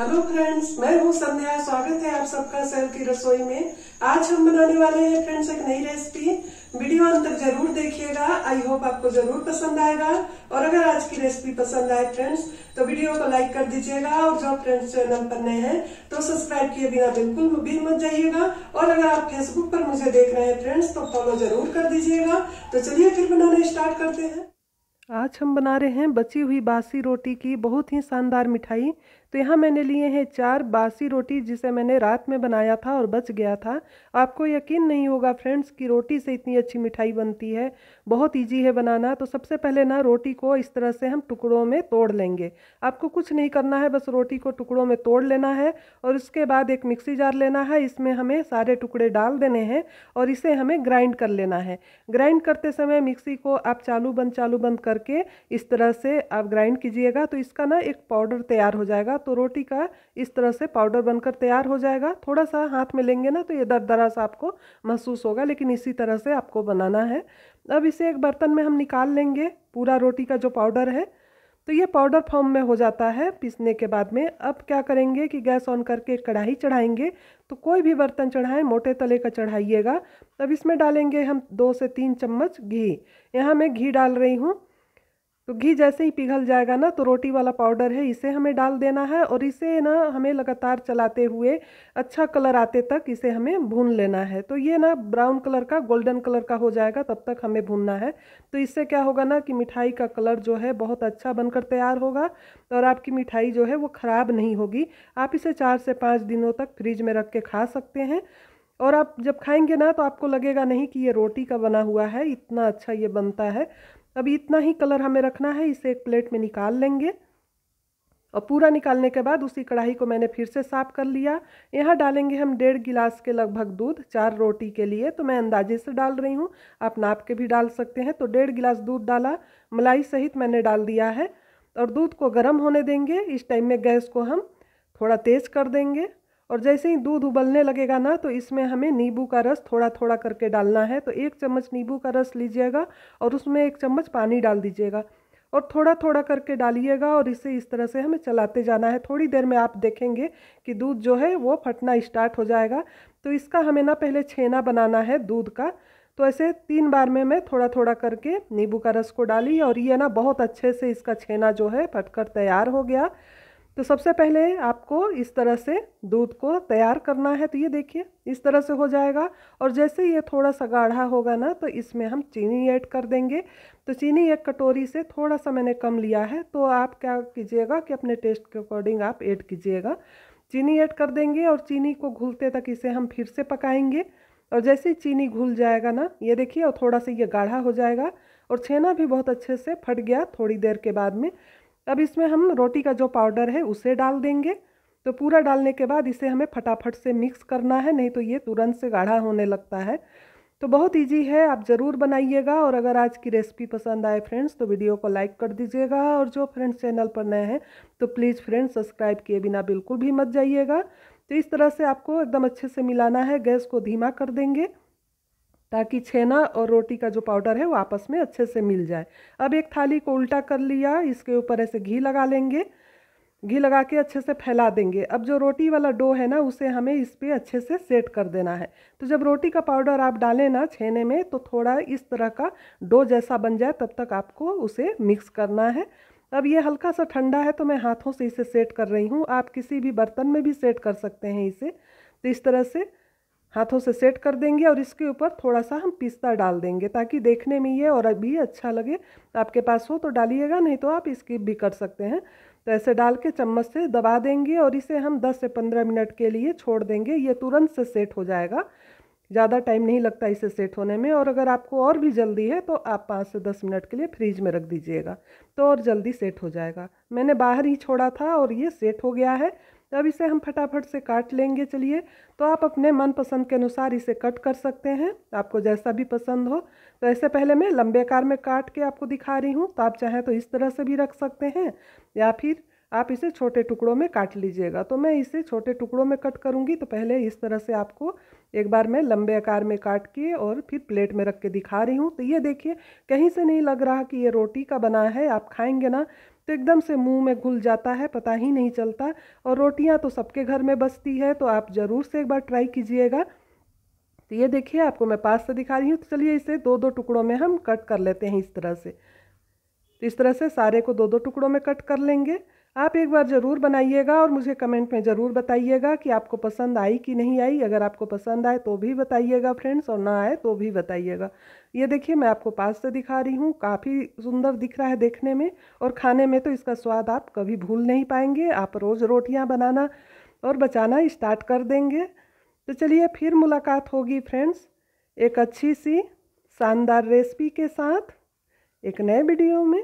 hello friends मैं हूं संध्या स्वागत है आप सबका सेल की रसोई में आज हम बनाने वाले हैं फ्रेंड्स एक नई रेसिपी वीडियो अंत तक जरूर देखिएगा आई होप आपको जरूर पसंद आएगा और अगर आज की रेसिपी पसंद आए फ्रेंड्स तो वीडियो को लाइक कर दीजिएगा और जो फ्रेंड्स चैनल पर नए हैं तो सब्सक्राइब किए बिना बिल्कुल भी मत जाइएगा और अगर आप फेसबुक पर मुझे देख रहे हैं फ्रेंड्स तो फॉलो जरूर कर दीजिएगा तो चलिए फिर बनाने स्टार्ट करते हैं आज हम बना रहे हैं बची हुई बासी रोटी की बहुत ही शानदार मिठाई तो यहाँ मैंने लिए हैं चार बासी रोटी जिसे मैंने रात में बनाया था और बच गया था आपको यकीन नहीं होगा फ्रेंड्स कि रोटी से इतनी अच्छी मिठाई बनती है बहुत इजी है बनाना तो सबसे पहले ना रोटी को इस तरह से हम टुकड़ों में तोड़ लेंगे आपको कुछ नहीं करना है बस रोटी को टुकड़ों में तोड़ लेना है और उसके बाद एक मिक्सी जार लेना है इसमें हमें सारे टुकड़े डाल देने हैं और इसे हमें ग्राइंड कर लेना है ग्राइंड करते समय मिक्सी को आप चालू बंद चालू बंद करके इस तरह से आप ग्राइंड कीजिएगा तो इसका ना एक पाउडर तैयार हो जाएगा तो रोटी का इस तरह से पाउडर बनकर तैयार हो जाएगा थोड़ा सा हाथ में लेंगे ना तो ये दर दरा सा आपको महसूस होगा लेकिन इसी तरह से आपको बनाना है अब इसे एक बर्तन में हम निकाल लेंगे पूरा रोटी का जो पाउडर है तो ये पाउडर फॉर्म में हो जाता है पीसने के बाद में अब क्या करेंगे कि गैस ऑन करके कढ़ाई चढ़ाएंगे तो कोई भी बर्तन चढ़ाएं मोटे तले का चढ़ाइएगा अब इसमें डालेंगे हम दो से तीन चम्मच घी यहाँ मैं घी डाल रही हूँ तो घी जैसे ही पिघल जाएगा ना तो रोटी वाला पाउडर है इसे हमें डाल देना है और इसे ना हमें लगातार चलाते हुए अच्छा कलर आते तक इसे हमें भून लेना है तो ये ना ब्राउन कलर का गोल्डन कलर का हो जाएगा तब तक हमें भूनना है तो इससे क्या होगा ना कि मिठाई का कलर जो है बहुत अच्छा बनकर तैयार होगा और आपकी मिठाई जो है वो ख़राब नहीं होगी आप इसे चार से पाँच दिनों तक फ्रिज में रख के खा सकते हैं और आप जब खाएंगे ना तो आपको लगेगा नहीं कि ये रोटी का बना हुआ है इतना अच्छा ये बनता है अभी इतना ही कलर हमें रखना है इसे एक प्लेट में निकाल लेंगे और पूरा निकालने के बाद उसी कढ़ाई को मैंने फिर से साफ़ कर लिया यहाँ डालेंगे हम डेढ़ गिलास के लगभग दूध चार रोटी के लिए तो मैं अंदाजे से डाल रही हूँ आप नाप के भी डाल सकते हैं तो डेढ़ गिलास दूध डाला मलाई सहित मैंने डाल दिया है और दूध को गर्म होने देंगे इस टाइम में गैस को हम थोड़ा तेज़ कर देंगे और जैसे ही दूध उबलने लगेगा ना तो इसमें हमें नींबू का रस थोड़ा थोड़ा करके डालना है तो एक चम्मच नींबू का रस लीजिएगा और उसमें एक चम्मच पानी डाल दीजिएगा और थोड़ा थोड़ा करके डालिएगा और इसे इस तरह से हमें चलाते जाना है थोड़ी देर में आप देखेंगे कि दूध जो है वो फटना स्टार्ट हो जाएगा तो इसका हमें ना पहले छेना बनाना है दूध का तो ऐसे तीन बार में मैं थोड़ा थोड़ा करके नींबू का रस को डाली और ये ना बहुत अच्छे से इसका छेना जो है फटकर तैयार हो गया तो सबसे पहले आपको इस तरह से दूध को तैयार करना है तो ये देखिए इस तरह से हो जाएगा और जैसे ये थोड़ा सा गाढ़ा होगा ना तो इसमें हम चीनी ऐड कर देंगे तो चीनी एक कटोरी से थोड़ा सा मैंने कम लिया है तो आप क्या कीजिएगा कि अपने टेस्ट के अकॉर्डिंग आप ऐड कीजिएगा चीनी ऐड कर देंगे और चीनी को घुलते तक इसे हम फिर से पकाएंगे और जैसे ही चीनी घुल जाएगा ना ये देखिए और थोड़ा सा ये गाढ़ा हो जाएगा और छेना भी बहुत अच्छे से फट गया थोड़ी देर के बाद में अब इसमें हम रोटी का जो पाउडर है उसे डाल देंगे तो पूरा डालने के बाद इसे हमें फटाफट से मिक्स करना है नहीं तो ये तुरंत से गाढ़ा होने लगता है तो बहुत इजी है आप ज़रूर बनाइएगा और अगर आज की रेसिपी पसंद आए फ्रेंड्स तो वीडियो को लाइक कर दीजिएगा और जो फ्रेंड्स चैनल पर नए हैं तो प्लीज़ फ्रेंड्स सब्सक्राइब किए बिना बिल्कुल भी मत जाइएगा तो इस तरह से आपको एकदम अच्छे से मिलाना है गैस को धीमा कर देंगे ताकि छेना और रोटी का जो पाउडर है वो आपस में अच्छे से मिल जाए अब एक थाली को उल्टा कर लिया इसके ऊपर ऐसे घी लगा लेंगे घी लगा के अच्छे से फैला देंगे अब जो रोटी वाला डो है ना उसे हमें इस पर अच्छे से सेट कर देना है तो जब रोटी का पाउडर आप डालें ना छेने में तो थोड़ा इस तरह का डो जैसा बन जाए तब तक आपको उसे मिक्स करना है अब ये हल्का सा ठंडा है तो मैं हाथों से इसे सेट कर रही हूँ आप किसी भी बर्तन में भी सेट कर सकते हैं इसे तो इस तरह से हाथों से सेट कर देंगे और इसके ऊपर थोड़ा सा हम पिस्ता डाल देंगे ताकि देखने में ये और अभी अच्छा लगे आपके पास हो तो डालिएगा नहीं तो आप स्किप भी कर सकते हैं तो ऐसे डाल के चम्मच से दबा देंगे और इसे हम 10 से 15 मिनट के लिए छोड़ देंगे ये तुरंत से सेट हो जाएगा ज़्यादा टाइम नहीं लगता इसे सेट होने में और अगर आपको और भी जल्दी है तो आप पाँच से दस मिनट के लिए फ्रिज में रख दीजिएगा तो और जल्दी सेट हो जाएगा मैंने बाहर ही छोड़ा था और ये सेट हो गया है अब इसे हम फटाफट से काट लेंगे चलिए तो आप अपने मनपसंद के अनुसार इसे कट कर सकते हैं आपको जैसा भी पसंद हो तो ऐसे पहले मैं लंबे आकार में काट के आपको दिखा रही हूँ तो आप चाहें तो इस तरह से भी रख सकते हैं या फिर आप इसे छोटे टुकड़ों में काट लीजिएगा तो मैं इसे छोटे टुकड़ों में कट करूँगी तो पहले इस तरह से आपको एक बार मैं लंबे आकार में काट के और फिर प्लेट में रख के दिखा रही हूँ तो ये देखिए कहीं से नहीं लग रहा कि ये रोटी का बना है आप खाएंगे ना तो एकदम से मुंह में घुल जाता है पता ही नहीं चलता और रोटियाँ तो सबके घर में बसती है तो आप ज़रूर से एक बार ट्राई कीजिएगा तो ये देखिए आपको मैं पास से दिखा रही हूँ तो चलिए इसे दो दो टुकड़ों में हम कट कर लेते हैं इस तरह से तो इस तरह से सारे को दो दो टुकड़ों में कट कर लेंगे आप एक बार ज़रूर बनाइएगा और मुझे कमेंट में ज़रूर बताइएगा कि आपको पसंद आई कि नहीं आई अगर आपको पसंद आए तो भी बताइएगा फ्रेंड्स और ना आए तो भी बताइएगा ये देखिए मैं आपको पास से दिखा रही हूँ काफ़ी सुंदर दिख रहा है देखने में और खाने में तो इसका स्वाद आप कभी भूल नहीं पाएंगे आप रोज़ रोटियाँ बनाना और बचाना इस्टार्ट कर देंगे तो चलिए फिर मुलाकात होगी फ्रेंड्स एक अच्छी सी शानदार रेसिपी के साथ एक नए वीडियो में